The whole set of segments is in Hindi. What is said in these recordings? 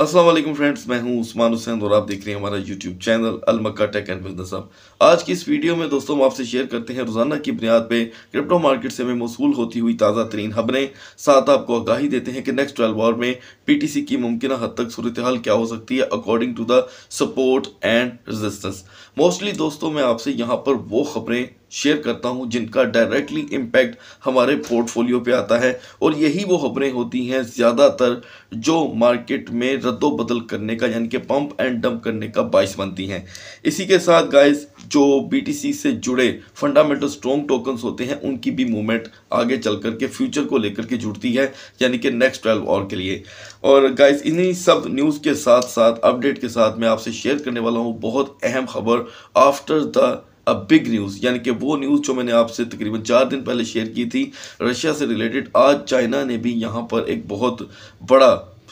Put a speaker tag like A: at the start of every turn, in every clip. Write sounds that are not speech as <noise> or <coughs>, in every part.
A: असलम फ्रेंड्स मैं हूं उस्मान हुसैन और आप देख रहे हैं हमारा यूट्यूब चैनल अलमक्का टेक एंड बिजनेस अब आज की इस वीडियो में दोस्तों हम आपसे शेयर करते हैं रोज़ाना की बुनियाद पे क्रिप्टो मार्केट से हमें मौसू होती हुई ताज़ा तरीन खबरें साथ आपको आगाही देते हैं कि नेक्स्ट ट्वेल्व आवर में पीटीसी की मुमकिन हद तक सूरत हाल क्या हो सकती है according to the support and resistance mostly दोस्तों मैं आपसे यहाँ पर वो खबरें शेयर करता हूं जिनका डायरेक्टली इम्पैक्ट हमारे पोर्टफोलियो पे आता है और यही वो खबरें होती हैं ज़्यादातर जो मार्केट में रद्दो बदल करने का यानी कि पंप एंड डंप करने का बायस बनती हैं इसी के साथ गाइस जो बीटीसी से जुड़े फंडामेंटल स्ट्रॉन्ग टोकन्स होते हैं उनकी भी मूवमेंट आगे चल के फ्यूचर को लेकर के जुड़ती है यानी कि नेक्स्ट ट्वेल्व और के लिए और गाइज इन्हीं सब न्यूज़ के साथ साथ अपडेट के साथ मैं आपसे शेयर करने वाला हूँ बहुत अहम खबर after the a big news यानी कि वो न्यूज़ जो मैंने आपसे तकरीबन चार दिन पहले शेयर की थी रशिया से रिलेटेड आज चाइना ने भी यहाँ पर एक बहुत बड़ा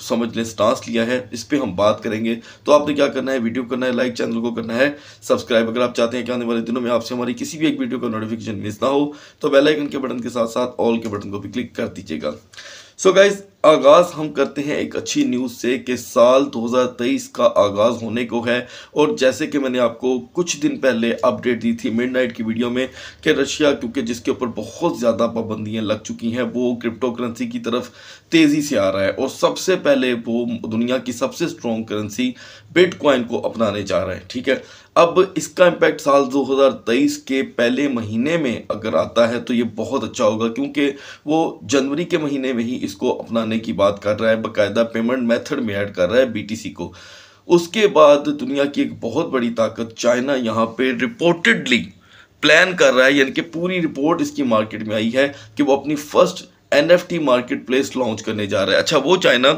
A: समझ लें स्टांस लिया है इस पर हम बात करेंगे तो आपने क्या करना है वीडियो करना है लाइक चैनल को करना है सब्सक्राइब अगर आप चाहते हैं कि आने वाले दिनों में आपसे हमारी किसी भी एक वीडियो का नोटिफिकेशन मिस ना हो तो बेल आइकन के बटन के साथ साथ ऑल के बटन को भी क्लिक कर दीजिएगा सो so गाइज आगाज़ हम करते हैं एक अच्छी न्यूज़ से कि साल 2023 का आगाज़ होने को है और जैसे कि मैंने आपको कुछ दिन पहले अपडेट दी थी मिडनाइट की वीडियो में कि रशिया क्योंकि जिसके ऊपर बहुत ज़्यादा पाबंदियाँ लग चुकी हैं वो क्रिप्टो करेंसी की तरफ तेज़ी से आ रहा है और सबसे पहले वो दुनिया की सबसे स्ट्रॉन्ग करेंसी बिटकॉइन को अपनाने जा रहा है ठीक है अब इसका इम्पैक्ट साल दो के पहले महीने में अगर आता है तो ये बहुत अच्छा होगा क्योंकि वो जनवरी के महीने में ही इसको अपनाने करने की बात कर रहा है बकायदा पेमेंट मेथड में ऐड कर रहा है बीटीसी को उसके बाद दुनिया की एक बहुत बड़ी ताकत चाइना यहाँ पे रिपोर्टेडली प्लान कर रहा है यानी कि पूरी रिपोर्ट इसकी मार्केट में आई है कि वो अपनी first an market place launch करने जा रहा है अच्छा वो चाइना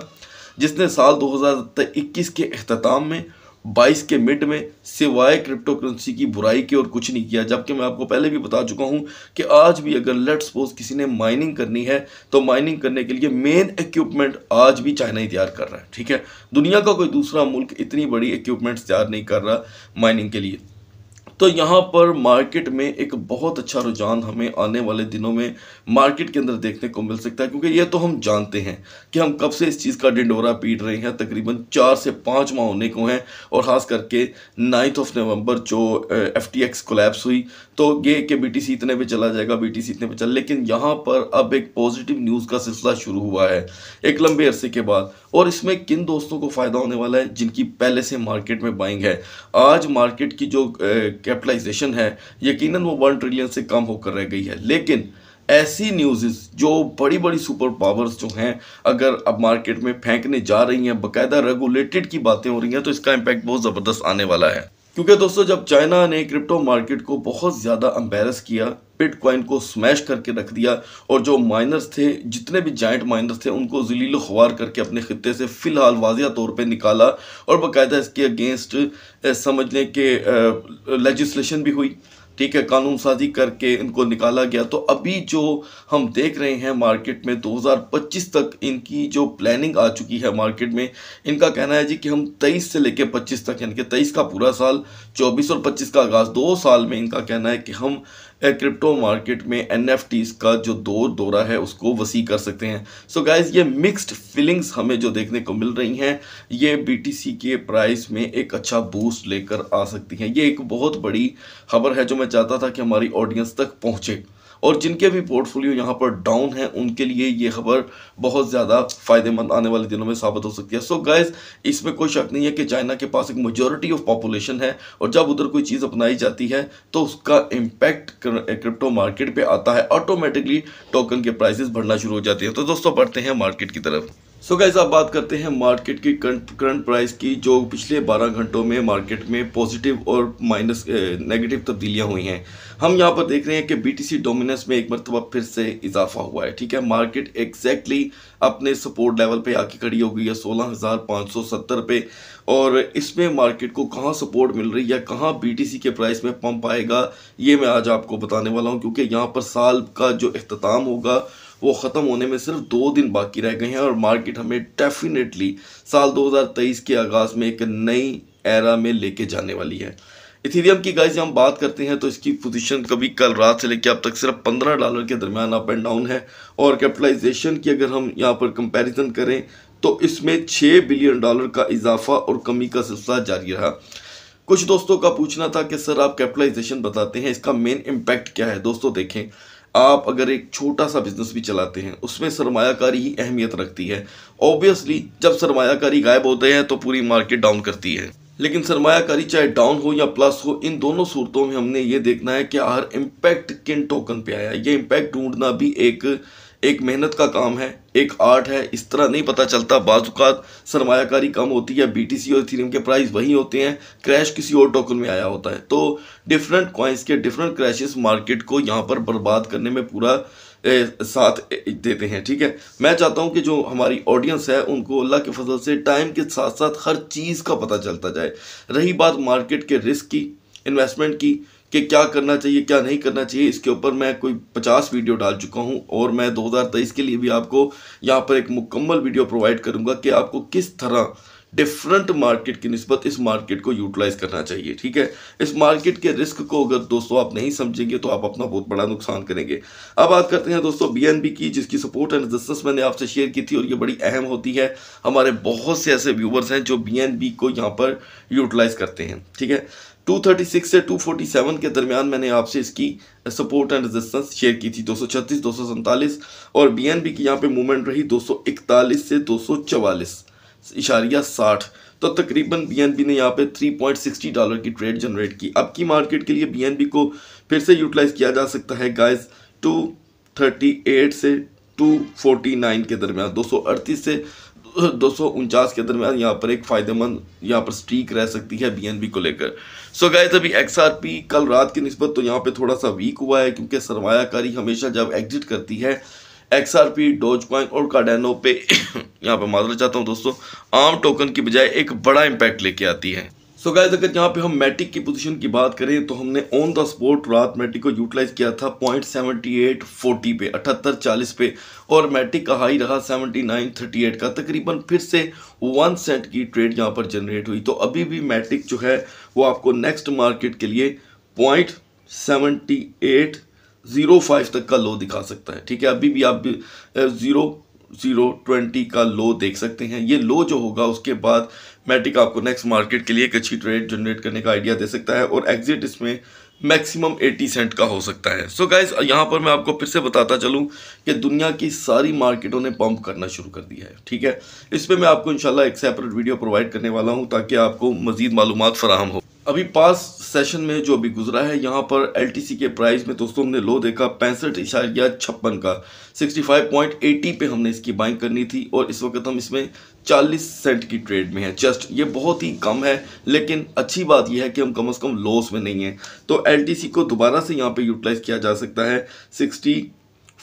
A: जिसने साल दो के अख्ताम में बाईस के मिड में सिवाय क्रिप्टो करेंसी की बुराई के और कुछ नहीं किया जबकि मैं आपको पहले भी बता चुका हूँ कि आज भी अगर लेट सपोज किसी ने माइनिंग करनी है तो माइनिंग करने के लिए मेन इक्विपमेंट आज भी चाइना ही तैयार कर रहा है ठीक है दुनिया का कोई दूसरा मुल्क इतनी बड़ी इक्विपमेंट तैयार नहीं कर रहा माइनिंग के लिए तो यहाँ पर मार्केट में एक बहुत अच्छा रुझान हमें आने वाले दिनों में मार्केट के अंदर देखने को मिल सकता है क्योंकि ये तो हम जानते हैं कि हम कब से इस चीज़ का डिंडोरा पीट रहे हैं तकरीबन चार से पाँच माह होने को हैं और ख़ास करके नाइन्थ ऑफ नवंबर जो एफ टी एक्स कोलेप्स हुई तो ये कि बी टी सी इतने पे चला जाएगा बी टी सी इतने पे चल लेकिन यहाँ पर अब एक पॉजिटिव न्यूज़ का सिलसिला शुरू हुआ है एक लंबे अरसे के बाद और इसमें किन दोस्तों को फ़ायदा होने वाला है जिनकी पहले से मार्केट में बाइंग है आज मार्केट की जो कैपिटलाइजेशन है यकीनन वो वन ट्रिलियन से कम होकर रह गई है लेकिन ऐसी न्यूज़ जो बड़ी बड़ी सुपर पावर्स जो हैं अगर अब मार्केट में फेंकने जा रही हैं बाकायदा रेगुलेटेड की बातें हो रही हैं तो इसका इम्पैक्ट बहुत ज़बरदस्त आने वाला है क्योंकि दोस्तों जब चाइना ने क्रिप्टो मार्केट को बहुत ज़्यादा अम्बेरस किया बिटकॉइन को स्मैश करके रख दिया और जो माइनर्स थे जितने भी जाइंट माइनर्स थे उनको जलील ख्वार करके अपने खत्े से फ़िलहाल वाजिया तौर पे निकाला और बाकायदा इसके अगेंस्ट समझ लें कि लेजिस्लेशन भी हुई ठीक है कानून साजी करके इनको निकाला गया तो अभी जो हम देख रहे हैं मार्केट में 2025 तक इनकी जो प्लानिंग आ चुकी है मार्केट में इनका कहना है जी कि हम 23 से लेकर 25 तक यानी कि 23 का पूरा साल 24 और 25 का आगाज़ दो साल में इनका कहना है कि हम क्रिप्टो मार्केट में एन का जो दौर दौरा है उसको वसी कर सकते हैं सो so गाइज ये मिक्स्ड फीलिंग्स हमें जो देखने को मिल रही हैं ये बी के प्राइस में एक अच्छा बूस्ट लेकर आ सकती हैं ये एक बहुत बड़ी खबर है जो मैं चाहता था कि हमारी ऑडियंस तक पहुँचे और जिनके भी पोर्टफोलियो यहाँ पर डाउन है उनके लिए ये खबर बहुत ज़्यादा फायदेमंद आने वाले दिनों में साबित हो सकती है सो so गाइज इसमें कोई शक नहीं है कि चाइना के पास एक मेजोरिटी ऑफ पॉपुलेशन है और जब उधर कोई चीज़ अपनाई जाती है तो उसका इम्पैक्ट क्रिप्टो मार्केट पर आता है ऑटोमेटिकली टोकन के प्राइसेस बढ़ना शुरू हो जाती है तो दोस्तों बढ़ते हैं मार्केट की तरफ सो so गैस आप बात करते हैं मार्केट की करंट प्राइस की जो पिछले 12 घंटों में मार्केट में पॉजिटिव और माइनस नेगेटिव तब्दीलियां हुई हैं हम यहां पर देख रहे हैं कि बीटीसी डोमिनेंस में एक मरतबा फिर से इजाफा हुआ है ठीक है मार्केट एग्जैक्टली अपने सपोर्ट लेवल पे आके खड़ी हो गई है सोलह हज़ार पाँच सौ सत्तर पे और इसमें मार्केट को कहाँ सपोर्ट मिल रही है कहाँ बी के प्राइस में पम्प आएगा ये मैं आज आपको बताने वाला हूँ क्योंकि यहाँ पर साल का जो अख्ताम होगा वो ख़त्म होने में सिर्फ दो दिन बाकी रह गए हैं और मार्केट हमें डेफिनेटली साल 2023 के आगाज़ में एक नई एरा में लेके जाने वाली है इथीरियम की से हम बात करते हैं तो इसकी पोजीशन कभी कल रात से लेकर अब तक सिर्फ 15 डॉलर के दरमियान अप एंड डाउन है और कैपिटलाइजेशन की अगर हम यहाँ पर कंपेरिजन करें तो इसमें छः बिलियन डॉलर का इजाफा और कमी का सिलसिला जारी रहा कुछ दोस्तों का पूछना था कि सर आप कैपिटलाइजेशन बताते हैं इसका मेन इम्पैक्ट क्या है दोस्तों देखें आप अगर एक छोटा सा बिजनेस भी चलाते हैं उसमें सरमायाकारी ही अहमियत रखती है ऑब्वियसली जब सरमायाकारी गायब होते हैं तो पूरी मार्केट डाउन करती है लेकिन सरमायाकारी चाहे डाउन हो या प्लस हो इन दोनों सूरतों में हमने ये देखना है कि हर इम्पैक्ट किन टोकन पे आया ये इम्पैक्ट ढूंढना भी एक एक मेहनत का काम है एक आर्ट है इस तरह नहीं पता चलता बाजुकात सरमाकारी कम होती है बी टी सी और थीरियम के प्राइस वही होते हैं क्रैश किसी और टोकन में आया होता है तो डिफरेंट क्वाइंस के डिफरेंट क्रैशेस मार्केट को यहाँ पर बर्बाद करने में पूरा ए, साथ देते हैं ठीक है मैं चाहता हूँ कि जो हमारी ऑडियंस है उनको अल्लाह के फजल से टाइम के साथ साथ हर चीज़ का पता चलता जाए रही बात मार्केट के रिस्क की इन्वेस्टमेंट की कि क्या करना चाहिए क्या नहीं करना चाहिए इसके ऊपर मैं कोई पचास वीडियो डाल चुका हूँ और मैं 2023 के लिए भी आपको यहाँ पर एक मुकम्मल वीडियो प्रोवाइड करूँगा कि आपको किस तरह डिफरेंट मार्केट की नस्बत इस मार्केट को यूटिलाइज करना चाहिए ठीक है इस मार्केट के रिस्क को अगर दोस्तों आप नहीं समझेंगे तो आप अपना बहुत बड़ा नुकसान करेंगे अब बात करते हैं दोस्तों बीएनबी की जिसकी सपोर्ट एंड रेजिस्टेंस मैंने आपसे शेयर की थी और ये बड़ी अहम होती है हमारे बहुत से ऐसे व्यूवर्स हैं जो बी को यहाँ पर यूटिलाइज करते हैं ठीक है 236 से 247 के दरमियान मैंने आपसे इसकी सपोर्ट एंड रेजिस्टेंस शेयर की थी 236, 247 और बीएनबी की यहाँ पे मूवमेंट रही 241 से 244 इशारिया साठ तो तकरीबन बीएनबी ने यहाँ पे 3.60 डॉलर की ट्रेड जनरेट की अब की मार्केट के लिए बीएनबी को फिर से यूटिलाइज किया जा सकता है गाइस 238 से 249 के दरमियान दो से <coughs> दो सौ उनचास के दरमियान यहाँ पर एक फ़ायदेमंद यहाँ पर स्ट्रीक रह सकती है बीएनबी को लेकर सो गए अभी एक्सआरपी कल रात की नस्बत तो यहाँ पे थोड़ा सा वीक हुआ है क्योंकि सरमायाकारी हमेशा जब एग्जिट करती है एक्सआरपी डोज कॉइन और कार्डेनो पे <coughs> यहाँ पे मानना चाहता हूँ दोस्तों आम टोकन की बजाय एक बड़ा इम्पैक्ट लेके आती है सो गाइज अगर यहाँ पे हम मैटिक की पोजीशन की बात करें तो हमने ऑन द स्पॉट रात मैटिक को यूटिलाइज किया था पॉइंट सेवेंटी एट फोर्टी पे अठहत्तर चालीस पे और मैटिक का हाई रहा सेवेंटी नाइन थर्टी एट का तकरीबन फिर से वन सेंट की ट्रेड यहाँ पर जनरेट हुई तो अभी भी मैटिक जो है वो आपको नेक्स्ट मार्केट के लिए point seventy eight zero five तक का लो दिखा सकता है ठीक है अभी भी आप ज़ीरो ज़ीरो ट्वेंटी का लो देख सकते हैं ये लो जो होगा उसके बाद मैटिक आपको नेक्स्ट मार्केट के लिए एक अच्छी ट्रेड जनरेट करने का आइडिया दे सकता है और एग्जिट इसमें मैक्सिमम 80 सेंट का हो सकता है सो so गाइज यहाँ पर मैं आपको फिर से बताता चलूँ कि दुनिया की सारी मार्केटों ने पंप करना शुरू कर दिया है ठीक है इस पर मैं आपको इन एक सेपरेट वीडियो प्रोवाइड करने वाला हूँ ताकि आपको मज़ीद मालूम फराहम हो अभी पास सेशन में जो अभी गुजरा है यहाँ पर एलटीसी के प्राइस में दोस्तों हमने लो देखा पैंसठ इशारिया छप्पन का 65.80 पे हमने इसकी बाइंग करनी थी और इस वक्त हम इसमें 40 सेंट की ट्रेड में है जस्ट ये बहुत ही कम है लेकिन अच्छी बात यह है कि हम कम से कम लॉस में नहीं है तो एलटीसी को दोबारा से यहाँ पर यूटिलाइज़ किया जा सकता है सिक्सटी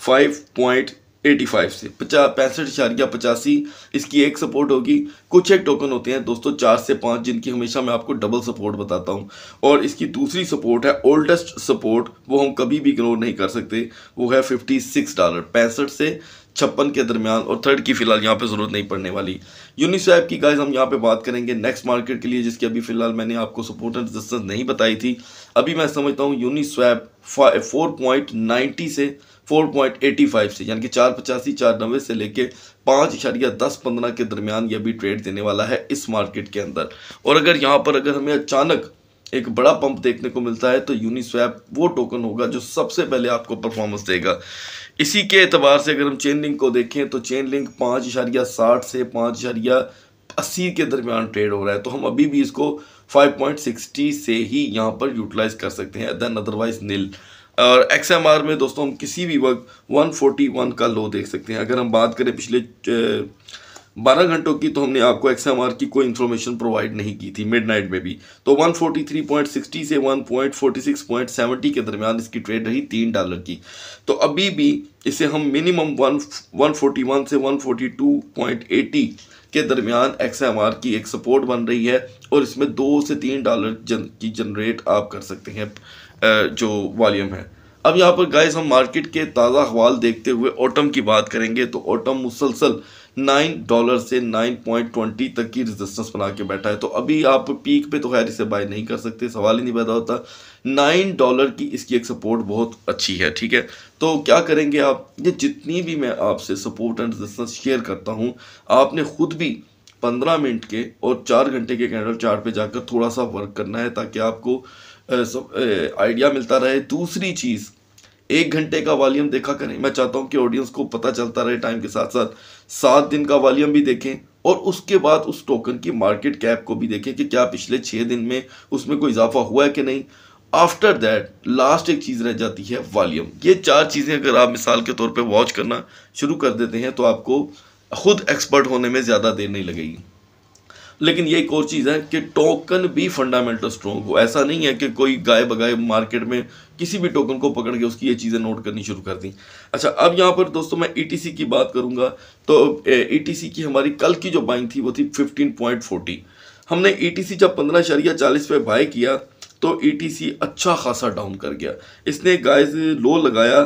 A: फाइव पॉइंट 85 से पचास पैंसठ इशारिया पचासी इसकी एक सपोर्ट होगी कुछ एक टोकन होते हैं दोस्तों चार से पाँच जिनकी हमेशा मैं आपको डबल सपोर्ट बताता हूँ और इसकी दूसरी सपोर्ट है ओल्डेस्ट सपोर्ट वो हम कभी भी इग्नोर नहीं कर सकते वो है 56 डॉलर पैंसठ से छप्पन के दरमियान और थर्ड की फिलहाल यहाँ पे ज़रूरत नहीं पड़ने वाली यूनिस्वैप की गाइस हम यहाँ पे बात करेंगे नेक्स्ट मार्केट के लिए जिसकी अभी फिलहाल मैंने आपको सपोर्ट एंड रेजिस्टेंस नहीं बताई थी अभी मैं समझता हूँ यूनिसैप फोर पॉइंट नाइन्टी से फोर पॉइंट एटी फाइव से यानी कि चार पचासी चार नब्बे से लेके पाँच इशारिया दस पंद्रह के दरमियान ये भी ट्रेड देने वाला है इस मार्केट के अंदर और अगर यहाँ पर अगर हमें अचानक एक बड़ा पंप देखने को मिलता है तो यूनिस्वैप वो टोकन होगा जो सबसे पहले आपको परफॉर्मेंस देगा इसी के अतबार से अगर हम चेन लिंक को देखें तो चेन लिंक पाँच इशारिया साठ से पाँच इशारिया अस्सी के दरमियान ट्रेड हो रहा है तो हम अभी भी इसको 5.60 से ही यहाँ पर यूटिलाइज कर सकते हैं देन अदरवाइज नील और एक्स एम आर में दोस्तों हम किसी भी वक्त 141 का लो देख सकते हैं अगर हम बात करें पिछले बारह घंटों की तो हमने आपको एक्स एम आर की कोई इन्फॉर्मेशन प्रोवाइड नहीं की थी मिडनाइट में भी तो 143.60 से 1.46.70 के दरमियान इसकी ट्रेड रही तीन डॉलर की तो अभी भी इसे हम मिनिमम फोर्टी 141 से 142.80 के दरमियान एक्स एम आर की एक सपोर्ट बन रही है और इसमें दो से तीन डॉलर जन की जनरेट आप कर सकते हैं जो वॉल्यूम है अब यहाँ पर गाइस हम मार्केट के ताज़ा हवाल देखते हुए ऑटम की बात करेंगे तो ऑटम मुसलसल नाइन डॉलर से नाइन पॉइंट ट्वेंटी तक की रेजिस्टेंस बना के बैठा है तो अभी आप पीक पे तो खैर इसे बाय नहीं कर सकते सवाल ही नहीं पैदा होता नाइन डॉलर की इसकी एक सपोर्ट बहुत अच्छी है ठीक है तो क्या करेंगे आप ये जितनी भी मैं आपसे सपोर्ट एंड रेजिस्टेंस शेयर करता हूँ आपने खुद भी पंद्रह मिनट के और चार घंटे के कैंडल चार्ट पे जाकर थोड़ा सा वर्क करना है ताकि आपको आइडिया मिलता रहे दूसरी चीज़ एक घंटे का वॉल्यूम देखा करें मैं चाहता हूँ कि ऑडियंस को पता चलता रहे टाइम के साथ साथ सात दिन का वॉल्यूम भी देखें और उसके बाद उस टोकन की मार्केट कैप को भी देखें कि क्या पिछले छः दिन में उसमें कोई इजाफा हुआ है कि नहीं आफ्टर दैट लास्ट एक चीज़ रह जाती है वॉल्यूम ये चार चीज़ें अगर आप मिसाल के तौर पर वॉच करना शुरू कर देते हैं तो आपको खुद एक्सपर्ट होने में ज़्यादा देर नहीं लगेगी लेकिन ये एक और चीज़ है कि टोकन भी फंडामेंटल स्ट्रॉन्ग हो ऐसा नहीं है कि कोई गाय बगाए मार्केट में किसी भी टोकन को पकड़ के उसकी ये चीज़ें नोट करनी शुरू कर दी अच्छा अब यहाँ पर दोस्तों मैं ई e की बात करूँगा तो ई e की हमारी कल की जो बाइंग थी वो थी फिफ्टीन हमने ई e जब पंद्रह शरिया चालीस पे बाय किया तो ई अच्छा खासा डाउन कर गया इसने गाइस लो लगाया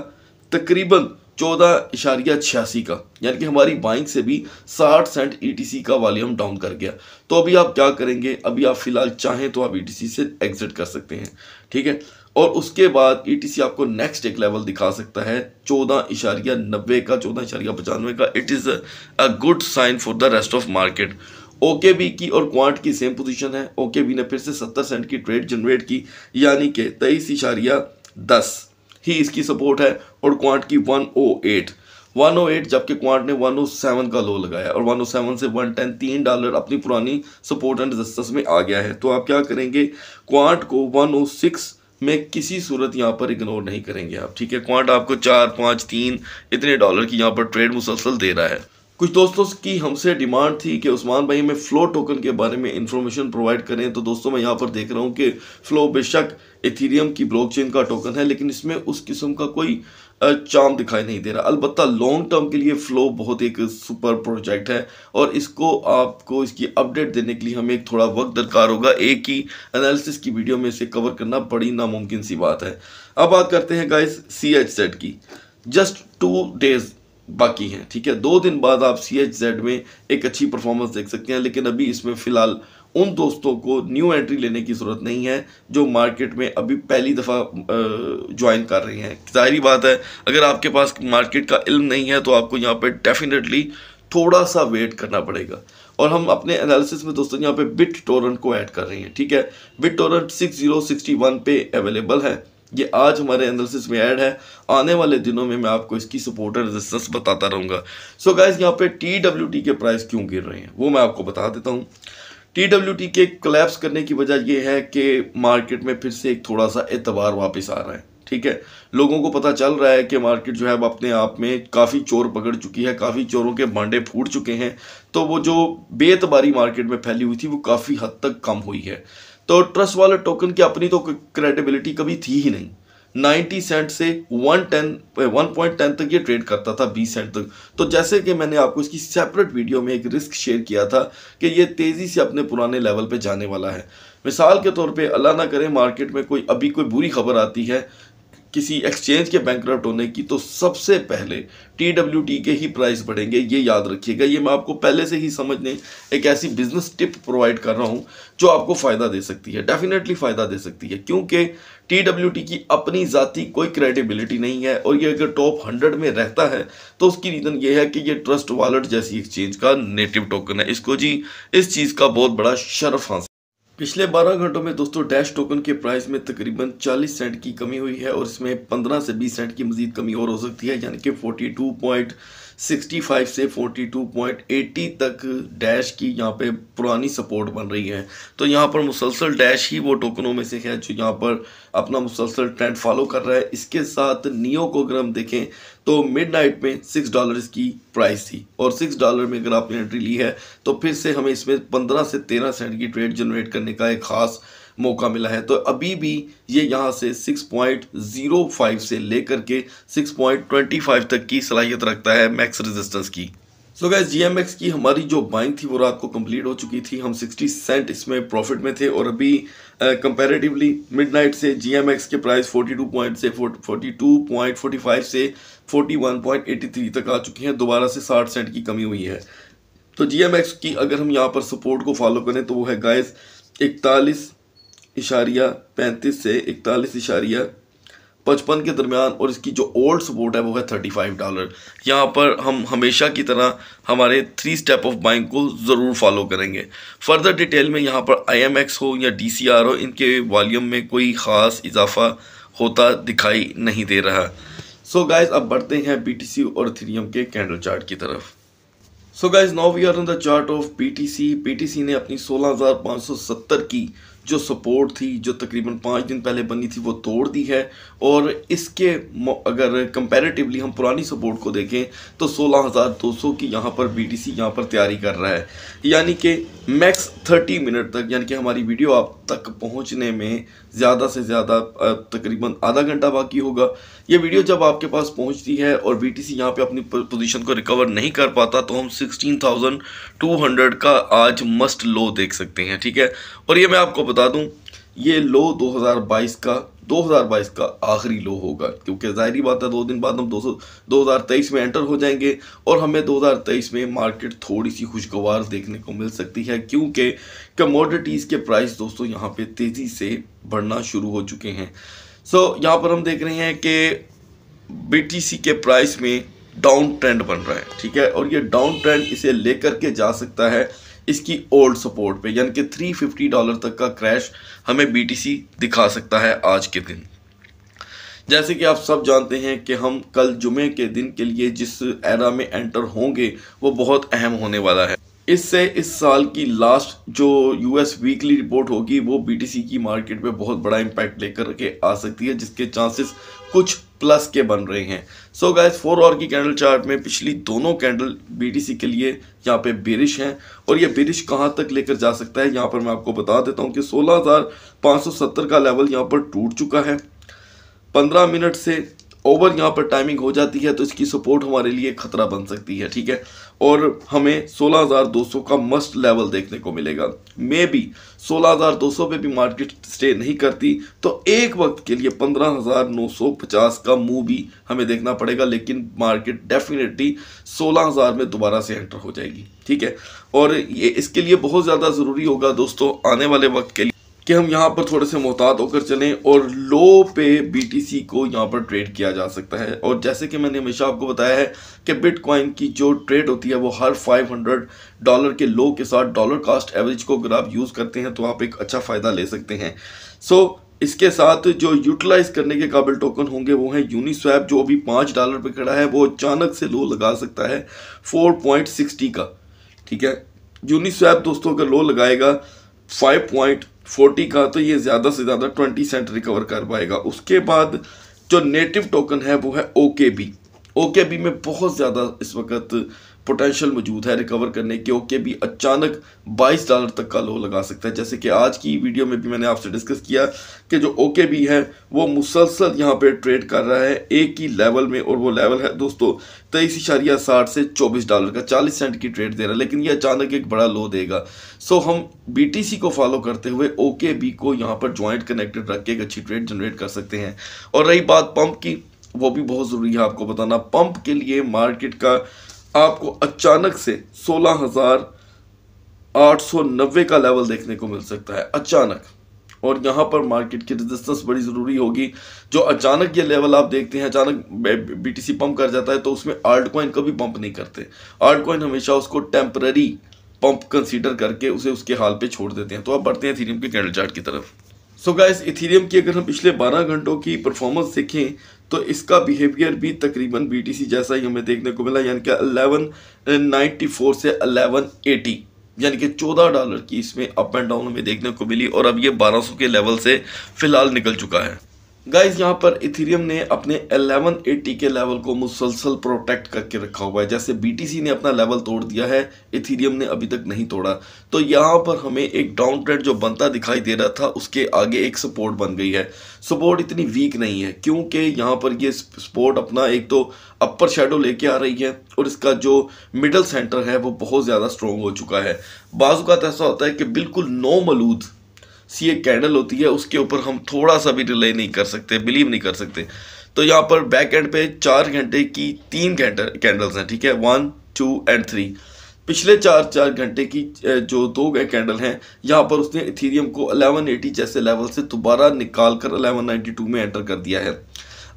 A: तकरीबन चौदह इशारिया छियासी का यानी कि हमारी बाइंग से भी साठ सेंट ईटीसी e का वॉल्यूम डाउन कर गया तो अभी आप क्या करेंगे अभी आप फिलहाल चाहें तो आप ईटीसी e से एग्जिट कर सकते हैं ठीक है और उसके बाद ईटीसी e आपको नेक्स्ट एक लेवल दिखा सकता है चौदह इशारिया नब्बे का चौदह इशारिया पचानवे का it is a good sign for the rest of market OKB की और क्वांट की सेम पोजीशन है ओके बी ने फिर से सत्तर सेंट की ट्रेड जनरेट की यानी कि तेईस इशारिया दस ही इसकी सपोर्ट है और क्वांट की 108 108 जबकि क्वांट ने 107 का लो लगाया और 107 से 110 तीन डॉलर अपनी पुरानी सपोर्ट एंड रजिस्टेंस में आ गया है तो आप क्या करेंगे क्वांट को 106 में किसी सूरत यहाँ पर इग्नोर नहीं करेंगे आप ठीक है क्वांट आपको चार पाँच तीन इतने डॉलर की यहाँ पर ट्रेड मुसलसल दे रहा है कुछ दोस्तों की हमसे डिमांड थी कि उस्मान भाई हमें फ़्लो टोकन के बारे में इंफॉर्मेशन प्रोवाइड करें तो दोस्तों मैं यहाँ पर देख रहा हूँ कि फ़्लो बेशक इथीरियम की ब्लॉकचेन का टोकन है लेकिन इसमें उस किस्म का कोई चाम दिखाई नहीं दे रहा अलबत्त लॉन्ग टर्म के लिए फ़्लो बहुत एक सुपर प्रोजेक्ट है और इसको आपको इसकी अपडेट देने के लिए हमें एक थोड़ा वक्त दरकार होगा एक ही एनालिसिस की वीडियो में इसे कवर करना बड़ी नामुमकिन सी बात है अब बात करते हैं गाइस सी एच सेट की जस्ट टू डेज़ बाकी हैं ठीक है दो दिन बाद आप सी एच जेड में एक अच्छी परफॉर्मेंस देख सकते हैं लेकिन अभी इसमें फ़िलहाल उन दोस्तों को न्यू एंट्री लेने की ज़रूरत नहीं है जो मार्केट में अभी पहली दफ़ा ज्वाइन कर रहे हैं जाहरी बात है अगर आपके पास मार्केट का इल्म नहीं है तो आपको यहाँ पर डेफिनेटली थोड़ा सा वेट करना पड़ेगा और हम अपने एनालिसिस में दोस्तों यहाँ पे बिट टोरेंट को ऐड कर रहे हैं ठीक है BitTorrent six zero sixty one पे अवेलेबल है ये आज हमारे एनालिसिस में ऐड है आने वाले दिनों में मैं आपको इसकी एंड रेजिस्टेंस बताता रहूँगा सो गाइज यहाँ पे टी डब्ल्यू टी के प्राइस क्यों गिर रहे हैं वो मैं आपको बता देता हूँ टी डब्ल्यू टी के कलेप्स करने की वजह यह है कि मार्केट में फिर से एक थोड़ा सा एतबार वापस आ रहा है ठीक है लोगों को पता चल रहा है कि मार्केट जो है अब अपने आप में काफ़ी चोर पकड़ चुकी है काफ़ी चोरों के बांडे फूट चुके हैं तो वो जो बेतबारी मार्केट में फैली हुई थी वो काफ़ी हद तक कम हुई है तो ट्रस्ट वाले टोकन की अपनी तो क्रेडिबिलिटी कभी थी ही नहीं 90 सेंट से 110 1.10 तक ये ट्रेड करता था 20 सेंट तक तो जैसे कि मैंने आपको इसकी सेपरेट वीडियो में एक रिस्क शेयर किया था कि ये तेज़ी से अपने पुराने लेवल पे जाने वाला है मिसाल के तौर पे अल्लाह ना करे मार्केट में कोई अभी कोई बुरी खबर आती है किसी एक्सचेंज के बैंक होने की तो सबसे पहले टी डब्ल्यू टी के ही प्राइस बढ़ेंगे ये याद रखिएगा ये मैं आपको पहले से ही समझने एक ऐसी बिजनेस टिप प्रोवाइड कर रहा हूँ जो आपको फ़ायदा दे सकती है डेफिनेटली फ़ायदा दे सकती है क्योंकि टी डब्ल्यू टी की अपनी जाति कोई क्रेडिबिलिटी नहीं है और ये अगर टॉप हंड्रेड में रहता है तो उसकी रीज़न ये है कि ये ट्रस्ट वॉलेट जैसी एक्सचेंज का नेटिव टोकन है इसको जी इस चीज़ का बहुत बड़ा शर्फ हासिल पिछले 12 घंटों में दोस्तों डैश टोकन के प्राइस में तकरीबन 40 सेंट की कमी हुई है और इसमें 15 से 20 सेंट की मजीद कमी और हो सकती है यानी कि 42.42 65 से 42.80 तक डैश की यहाँ पे पुरानी सपोर्ट बन रही है तो यहाँ पर मुसलसल डैश ही वो टोकनों में से है जो यहाँ पर अपना मुसलसल ट्रेंड फॉलो कर रहा है इसके साथ नियो को अगर हम देखें तो मिडनाइट में सिक्स डॉलर की प्राइस थी और सिक्स डॉलर में अगर आपने एंट्री ली है तो फिर से हमें इसमें पंद्रह से तेरह सेंट की ट्रेड जनरेट करने का एक खास मौका मिला है तो अभी भी ये यहाँ से 6.05 से लेकर के 6.25 तक की सलाहियत रखता है मैक्स रेजिस्टेंस की सो गैस जी की हमारी जो बाइंग थी वो रात को कंप्लीट हो चुकी थी हम 60 सेंट इसमें प्रॉफिट में थे और अभी कंपैरेटिवली मिडनाइट से एक्स के प्राइस 42 पॉइंट से 42.45 से 41.83 तक आ चुके हैं दोबारा से 60 सेंट की कमी हुई है तो जी की अगर हम यहाँ पर सपोर्ट को फॉलो करें तो वो है गाइस इकतालीस इशारिया पैंतीस से इकतालीस इशारिया पचपन के दरमियान और इसकी जो ओल्ड सपोर्ट है वो है थर्टी फाइव डॉलर यहाँ पर हम हमेशा की तरह हमारे थ्री स्टेप ऑफ बाइंग को ज़रूर फॉलो करेंगे फर्दर डिटेल में यहाँ पर आई एम एक्स हो या डी सी आर हो इनके वॉल्यूम में कोई ख़ास इजाफा होता दिखाई नहीं दे रहा सो so गाइज अब बढ़ते हैं बी टी सी और थ्रीएम के कैंडल चार्ट की तरफ so guys now we are on the chart of P T C P T C ने अपनी सोलह हज़ार पाँच सौ सत्तर की जो सपोर्ट थी जो तकरीबन पाँच दिन पहले बनी थी वो तोड़ दी है और इसके अगर कंपैरेटिवली हम पुरानी सपोर्ट को देखें तो 16,200 की यहाँ पर बीटीसी यहाँ पर तैयारी कर रहा है यानी कि मैक्स 30 मिनट तक यानी कि हमारी वीडियो आप तक पहुँचने में ज़्यादा से ज़्यादा तकरीबन आधा घंटा बाकी होगा ये वीडियो जब आपके पास पहुंचती है और बी टी सी यहाँ पर अपनी पोजीशन को रिकवर नहीं कर पाता तो हम 16,200 का आज मस्ट लो देख सकते हैं ठीक है और ये मैं आपको बता दूँ ये लो 2022 का 2022 का आखिरी लो होगा क्योंकि जाहिर बात है दो दिन बाद हम 200 2023 में एंटर हो जाएंगे और हमें 2023 में मार्केट थोड़ी सी खुशगवार देखने को मिल सकती है क्योंकि कमोडिटीज़ के प्राइस दोस्तों यहाँ पे तेज़ी से बढ़ना शुरू हो चुके हैं सो so, यहाँ पर हम देख रहे हैं कि बी के प्राइस में डाउन ट्रेंड बन रहा है ठीक है और ये डाउन ट्रेंड इसे लेकर के जा सकता है इसकी ओल्ड सपोर्ट पे यानी कि 350 डॉलर तक का क्रैश हमें बीटीसी दिखा सकता है आज के दिन जैसे कि आप सब जानते हैं कि हम कल जुमे के दिन के लिए जिस एरा में एंटर होंगे वो बहुत अहम होने वाला है इससे इस साल की लास्ट जो यूएस वीकली रिपोर्ट होगी वो बीटीसी की मार्केट पे बहुत बड़ा इम्पैक्ट लेकर के आ सकती है जिसके चांसेस कुछ प्लस के बन रहे हैं सो गाइज फोर और की कैंडल चार्ट में पिछली दोनों कैंडल बीटीसी के लिए यहाँ पे बेरिश हैं और ये बेरिश कहाँ तक लेकर जा सकता है यहाँ पर मैं आपको बता देता हूँ कि 16,570 का लेवल यहाँ पर टूट चुका है 15 मिनट से ओवर यहाँ पर टाइमिंग हो जाती है तो इसकी सपोर्ट हमारे लिए खतरा बन सकती है ठीक है और हमें 16,200 का मस्ट लेवल देखने को मिलेगा मे बी 16,200 पे भी मार्केट स्टे नहीं करती तो एक वक्त के लिए 15,950 का मूव भी हमें देखना पड़ेगा लेकिन मार्केट डेफिनेटली 16,000 में दोबारा से एंटर हो जाएगी ठीक है और ये इसके लिए बहुत ज़्यादा ज़रूरी होगा दोस्तों आने वाले वक्त के लिए कि हम यहाँ पर थोड़े से मोहतात होकर चलें और लो पे बीटीसी को यहाँ पर ट्रेड किया जा सकता है और जैसे कि मैंने हमेशा आपको बताया है कि बिटकॉइन की जो ट्रेड होती है वो हर 500 डॉलर के लो के साथ डॉलर कास्ट एवरेज को अगर आप यूज़ करते हैं तो आप एक अच्छा फ़ायदा ले सकते हैं सो so, इसके साथ जो यूटिलाइज करने के काबिल टोकन होंगे वो हैं यूनिस्वैप जो अभी पाँच डॉलर पे खड़ा है वो अचानक से लो लगा सकता है सिक्सटी का ठीक है यूनिस्वैप दोस्तों अगर लो लगाएगा फाइव पॉइंट फोर्टी का तो ये ज़्यादा से ज़्यादा ट्वेंटी सेंट रिकवर कर पाएगा उसके बाद जो नेटिव टोकन है वो है ओके बी ओके बी में बहुत ज़्यादा इस वक्त पोटेंशियल मौजूद है रिकवर करने के ओके भी अचानक 22 डॉलर तक का लो लगा सकता है जैसे कि आज की वीडियो में भी मैंने आपसे डिस्कस किया कि जो ओके भी है वो मुसलसल यहाँ पे ट्रेड कर रहा है एक ही लेवल में और वो लेवल है दोस्तों तेईस इशारिया साठ से चौबीस डॉलर का चालीस सेंट की ट्रेड दे रहा है लेकिन ये अचानक एक बड़ा लो देगा सो हम बी को फॉलो करते हुए ओके बी को यहाँ पर ज्वाइंट कनेक्टेड रख के एक अच्छी ट्रेड जनरेट कर सकते हैं और रही बात पंप की वो भी बहुत ज़रूरी है आपको बताना पंप के लिए मार्केट का आपको अचानक से सोलह का लेवल देखने को मिल सकता है अचानक और यहाँ पर मार्केट की रेजिस्टेंस बड़ी ज़रूरी होगी जो अचानक ये लेवल आप देखते हैं अचानक बीटीसी पंप कर जाता है तो उसमें आर्ट कॉइन कभी पंप नहीं करते आर्ट कॉइन हमेशा उसको टेम्पररी पंप कंसीडर करके उसे उसके हाल पे छोड़ देते हैं तो आप बढ़ते हैं थीरियम के कैंडल चार्ट की तरफ सो so गाइस इथीरियम की अगर हम पिछले 12 घंटों की परफॉर्मेंस देखें तो इसका बिहेवियर भी तकरीबन बी जैसा ही हमें देखने को मिला यानी कि अलेवन नाइन्टी फोर से अलेवन एटी यानी कि चौदह डॉलर की इसमें अप एंड डाउन हमें देखने को मिली और अब ये बारह सौ के लेवल से फ़िलहाल निकल चुका है गाइज यहाँ पर इथेरियम ने अपने 1180 के लेवल को मुसलसल प्रोटेक्ट करके रखा हुआ है जैसे BTC ने अपना लेवल तोड़ दिया है इथेरियम ने अभी तक नहीं तोड़ा तो यहाँ पर हमें एक डाउन ट्रेंड जो बनता दिखाई दे रहा था उसके आगे एक सपोर्ट बन गई है सपोर्ट इतनी वीक नहीं है क्योंकि यहाँ पर ये सपोर्ट अपना एक तो अपर शेडो लेके आ रही है और इसका जो मिडल सेंटर है वो बहुत ज़्यादा स्ट्रॉन्ग हो चुका है बाजू का तो ऐसा होता है कि बिल्कुल नो मलूद सी एक कैंडल होती है उसके ऊपर हम थोड़ा सा भी रिले नहीं कर सकते बिलीव नहीं कर सकते तो यहाँ पर बैक एंड पे चार घंटे की तीन कैंडल्स हैं ठीक है वन टू एंड थ्री पिछले चार चार घंटे की जो दो कैंडल हैं यहाँ पर उसने इथीरियम को 1180 जैसे लेवल से दोबारा निकाल कर 1192 में एंटर कर दिया है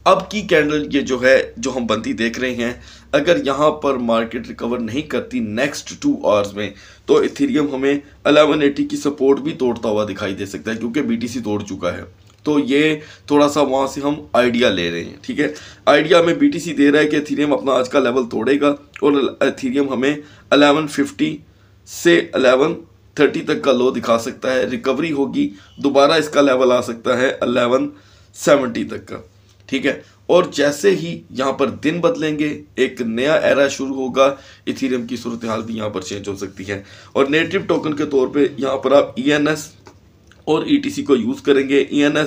A: अब की कैंडल ये जो है जो हम बनती देख रहे हैं अगर यहाँ पर मार्केट रिकवर नहीं करती नेक्स्ट टू आवर्स में तो इथेरियम हमें 1180 की सपोर्ट भी तोड़ता हुआ दिखाई दे सकता है क्योंकि बीटीसी तोड़ चुका है तो ये थोड़ा सा वहाँ से हम आइडिया ले रहे हैं ठीक है आइडिया हमें बी दे रहा है कि इथेरियम अपना आज का लेवल तोड़ेगा और इथेरियम हमें अलेवन से अलेवन थर्टी तक का लो दिखा सकता है रिकवरी होगी दोबारा इसका लेवल आ सकता है अलेवन सेवेंटी तक का ठीक है और जैसे ही यहाँ पर दिन बदलेंगे एक नया एरा शुरू होगा इथीरियम की सूरत हाल भी यहाँ पर चेंज हो सकती है और नेटिव टोकन के तौर पे यहाँ पर आप ई e और ई e को यूज़ करेंगे ई e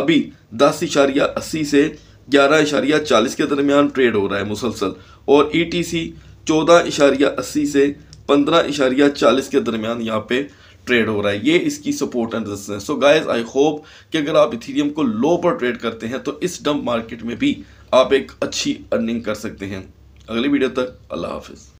A: अभी दस इशारिया अस्सी से ग्यारह इशारिया चालीस के दरमियान ट्रेड हो रहा है मुसलसल और ई टी सी चौदह इशारिया अस्सी से पंद्रह इशारिया चालीस के दरमियान यहाँ पे ट्रेड हो रहा है ये इसकी support and resistance so guys I hope कि अगर आप इथीरियम को लो पर ट्रेड करते हैं तो इस डंप मार्केट में भी आप एक अच्छी अर्निंग कर सकते हैं अगली वीडियो तक अल्लाह हाफिज़